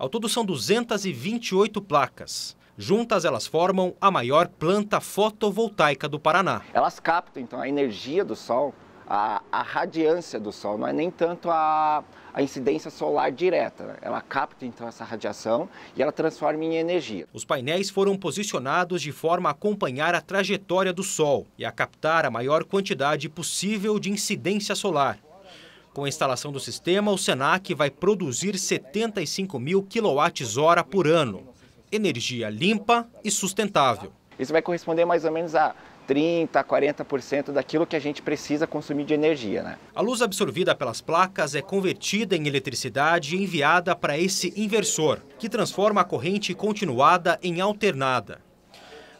Ao todo são 228 placas. Juntas, elas formam a maior planta fotovoltaica do Paraná. Elas captam, então, a energia do sol, a, a radiância do sol, não é nem tanto a, a incidência solar direta. Né? Ela capta, então, essa radiação e ela transforma em energia. Os painéis foram posicionados de forma a acompanhar a trajetória do sol e a captar a maior quantidade possível de incidência solar. Com a instalação do sistema, o SENAC vai produzir 75 mil kWh hora por ano. Energia limpa e sustentável. Isso vai corresponder mais ou menos a 30% a 40% daquilo que a gente precisa consumir de energia. Né? A luz absorvida pelas placas é convertida em eletricidade e enviada para esse inversor, que transforma a corrente continuada em alternada.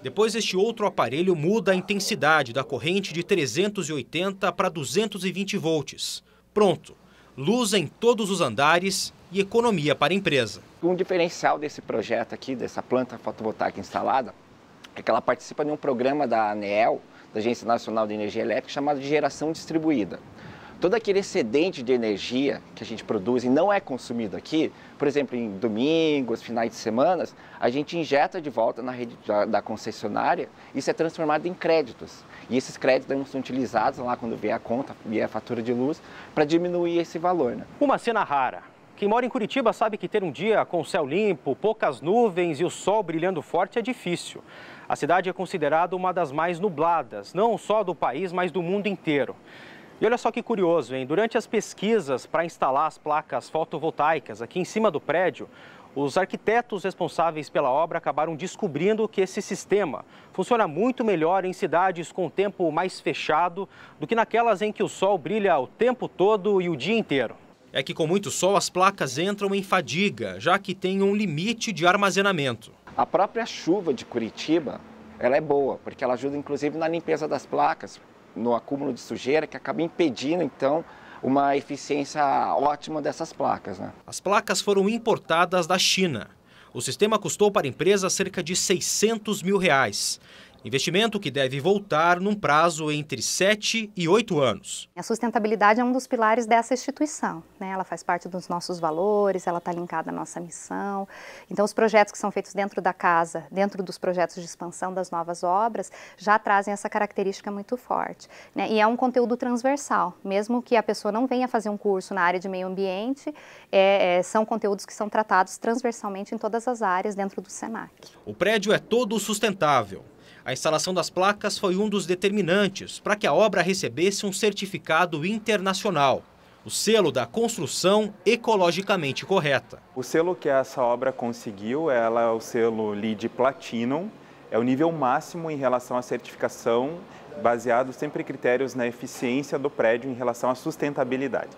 Depois, este outro aparelho muda a intensidade da corrente de 380 para 220 volts pronto, luz em todos os andares e economia para a empresa. Um diferencial desse projeto aqui, dessa planta fotovoltaica instalada, é que ela participa de um programa da ANEEL, da Agência Nacional de Energia Elétrica, chamado de Geração Distribuída todo aquele excedente de energia que a gente produz e não é consumido aqui, por exemplo, em domingos, finais de semana, a gente injeta de volta na rede da, da, concessionária, isso é transformado em créditos. E esses créditos são utilizados lá quando vier a conta, e a fatura de luz, para diminuir esse valor. Né? Uma cena rara. Quem mora em Curitiba sabe que ter um dia com céu limpo, poucas nuvens e o sol brilhando forte é difícil. A cidade é considerada uma das mais nubladas, não só do país, mas do mundo inteiro. E olha só que curioso, hein? Durante as pesquisas para instalar as placas fotovoltaicas aqui em cima do prédio, os arquitetos responsáveis pela obra acabaram descobrindo que esse sistema funciona muito melhor em cidades com tempo mais fechado do que naquelas em que o sol brilha o tempo todo e o dia inteiro. É que com muito sol as placas entram em fadiga, já que tem um limite de armazenamento. A própria chuva de Curitiba, ela é boa, porque ela ajuda inclusive na limpeza das placas, no acúmulo de sujeira que acaba impedindo, então, uma eficiência ótima dessas placas. Né? As placas foram importadas da China. O sistema custou para a empresa cerca de 600 mil reais Investimento que deve voltar num prazo entre 7 e 8 anos. A sustentabilidade é um dos pilares dessa instituição. Né? Ela faz parte dos nossos valores, ela está linkada à nossa missão. Então, os projetos que são feitos dentro da casa, dentro dos projetos de expansão das novas obras, já trazem essa característica muito forte. Né? E é um conteúdo transversal. Mesmo que a pessoa não venha fazer um curso na área de meio ambiente, é, é, são conteúdos que são tratados transversalmente em todas as áreas dentro do SENAC. O prédio é todo sustentável a instalação das placas foi um dos determinantes para que a obra recebesse um certificado internacional, o selo da construção ecologicamente correta. O selo que essa obra conseguiu, ela é o selo LEED Platinum, é o nível máximo em relação à certificação, baseado sempre em critérios na eficiência do prédio em relação à sustentabilidade.